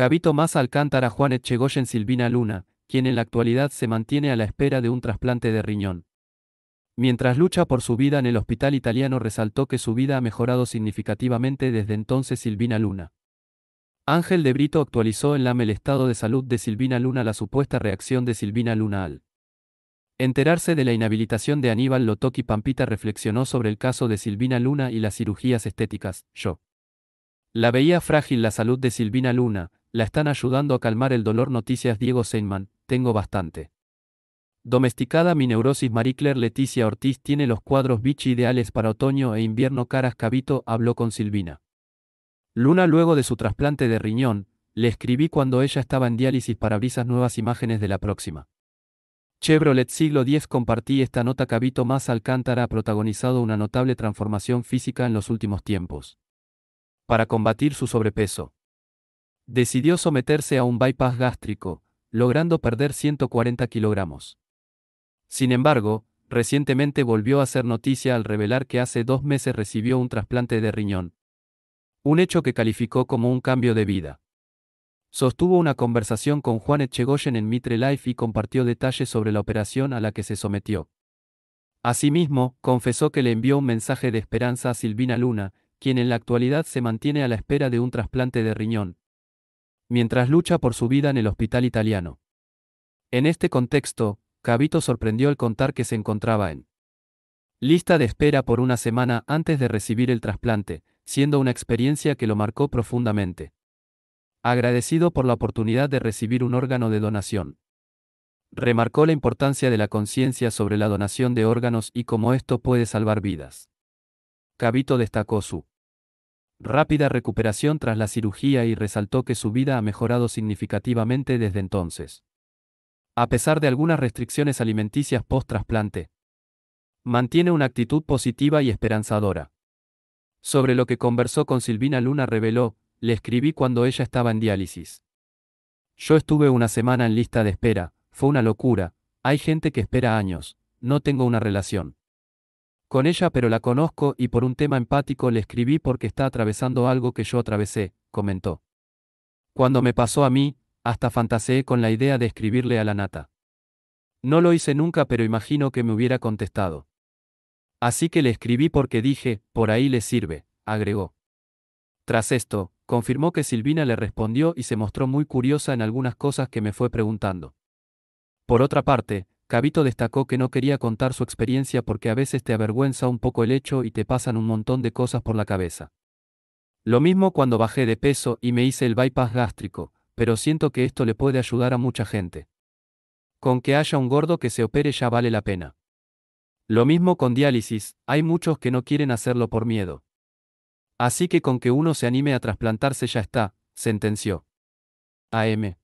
Cabito más Alcántara Juan Echegoyen Silvina Luna, quien en la actualidad se mantiene a la espera de un trasplante de riñón. Mientras lucha por su vida en el hospital italiano resaltó que su vida ha mejorado significativamente desde entonces Silvina Luna. Ángel de Brito actualizó en Lame el estado de salud de Silvina Luna la supuesta reacción de Silvina Luna al enterarse de la inhabilitación de Aníbal Lotoki Pampita reflexionó sobre el caso de Silvina Luna y las cirugías estéticas, yo. La veía frágil la salud de Silvina Luna, la están ayudando a calmar el dolor. Noticias Diego Seinman, tengo bastante. Domesticada mi neurosis Marie Leticia Ortiz tiene los cuadros bichi ideales para otoño e invierno Caras cabito habló con Silvina. Luna luego de su trasplante de riñón, le escribí cuando ella estaba en diálisis para brisas nuevas imágenes de la próxima. Chevrolet siglo X compartí esta nota cabito más Alcántara ha protagonizado una notable transformación física en los últimos tiempos. Para combatir su sobrepeso decidió someterse a un bypass gástrico, logrando perder 140 kilogramos. Sin embargo, recientemente volvió a hacer noticia al revelar que hace dos meses recibió un trasplante de riñón. Un hecho que calificó como un cambio de vida. Sostuvo una conversación con Juan Echegoyen en Mitre Life y compartió detalles sobre la operación a la que se sometió. Asimismo, confesó que le envió un mensaje de esperanza a Silvina Luna, quien en la actualidad se mantiene a la espera de un trasplante de riñón, mientras lucha por su vida en el hospital italiano. En este contexto, Cavito sorprendió al contar que se encontraba en lista de espera por una semana antes de recibir el trasplante, siendo una experiencia que lo marcó profundamente. Agradecido por la oportunidad de recibir un órgano de donación. Remarcó la importancia de la conciencia sobre la donación de órganos y cómo esto puede salvar vidas. Cabito destacó su rápida recuperación tras la cirugía y resaltó que su vida ha mejorado significativamente desde entonces. A pesar de algunas restricciones alimenticias post-trasplante, mantiene una actitud positiva y esperanzadora. Sobre lo que conversó con Silvina Luna reveló, le escribí cuando ella estaba en diálisis. Yo estuve una semana en lista de espera, fue una locura, hay gente que espera años, no tengo una relación con ella pero la conozco y por un tema empático le escribí porque está atravesando algo que yo atravesé, comentó. Cuando me pasó a mí, hasta fantaseé con la idea de escribirle a la nata. No lo hice nunca pero imagino que me hubiera contestado. Así que le escribí porque dije, por ahí le sirve, agregó. Tras esto, confirmó que Silvina le respondió y se mostró muy curiosa en algunas cosas que me fue preguntando. Por otra parte, Cavito destacó que no quería contar su experiencia porque a veces te avergüenza un poco el hecho y te pasan un montón de cosas por la cabeza. Lo mismo cuando bajé de peso y me hice el bypass gástrico, pero siento que esto le puede ayudar a mucha gente. Con que haya un gordo que se opere ya vale la pena. Lo mismo con diálisis, hay muchos que no quieren hacerlo por miedo. Así que con que uno se anime a trasplantarse ya está, sentenció. AM.